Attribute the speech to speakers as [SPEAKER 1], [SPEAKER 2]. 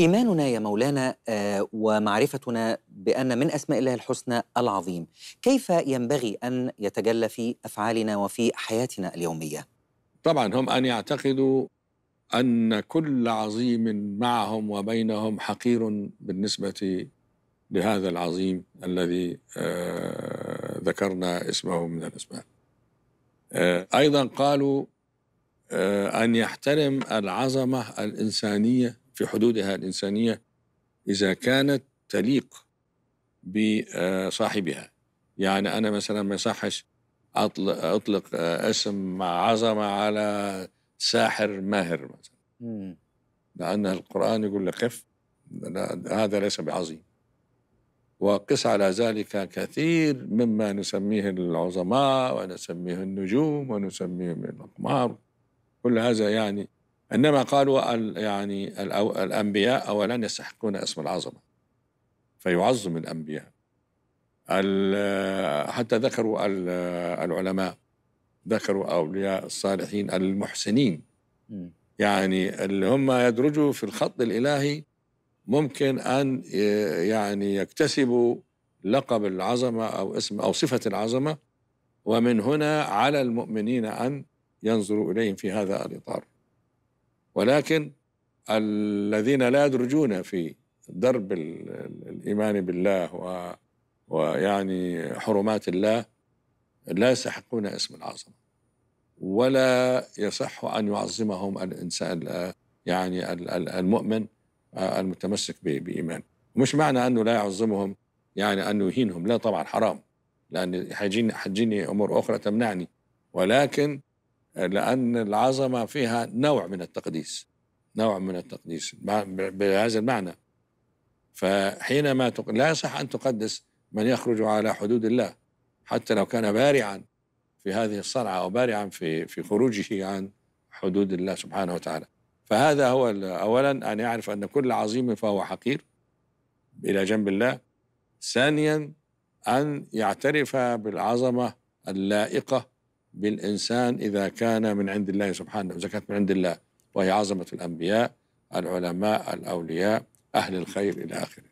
[SPEAKER 1] إيماننا يا مولانا آه، ومعرفتنا بأن من أسماء الله الحسنى العظيم كيف ينبغي أن يتجلى في أفعالنا وفي حياتنا اليومية؟ طبعا هم أن يعتقدوا أن كل عظيم معهم وبينهم حقير بالنسبة لهذا العظيم الذي آه، ذكرنا اسمه من الأسماء آه، أيضا قالوا أن يحترم العظمة الإنسانية في حدودها الإنسانية إذا كانت تليق بصاحبها يعني أنا مثلا ما يصحش أطلق, اسم عظمة على ساحر ماهر مثلا لأن القرآن يقول لك خف هذا ليس بعظيم وقس على ذلك كثير مما نسميه العظماء ونسميه النجوم ونسميه الأقمار كل هذا يعني انما قالوا يعني الانبياء اولا يستحقون اسم العظمه فيعظم الانبياء حتى ذكروا العلماء ذكروا اولياء الصالحين المحسنين يعني اللي هم يدرجوا في الخط الالهي ممكن ان يعني يكتسبوا لقب العظمه او اسم او صفه العظمه ومن هنا على المؤمنين ان ينظروا اليهم في هذا الاطار ولكن الذين لا يدرجون في درب الإيمان بالله و ويعني حرمات الله لا يستحقون اسم العظمة ولا يصح أن يعظمهم الإنسان يعني المؤمن المتمسك بإيمان مش معنى أنه لا يعظمهم يعني أنه يهينهم لا طبعا حرام لأن حيجيني حتجيني أمور أخرى تمنعني ولكن لأن العظمة فيها نوع من التقديس نوع من التقديس بهذا المعنى فحينما تق... لا يصح أن تقدس من يخرج على حدود الله حتى لو كان بارعا في هذه الصنعة أو بارعا في, في خروجه عن حدود الله سبحانه وتعالى فهذا هو أولا أن يعرف أن كل عظيم فهو حقير إلى جنب الله ثانيا أن يعترف بالعظمة اللائقة بالإنسان إذا كان من عند الله سبحانه إذا كانت من عند الله وهي عظمة الأنبياء العلماء الأولياء أهل الخير إلى آخره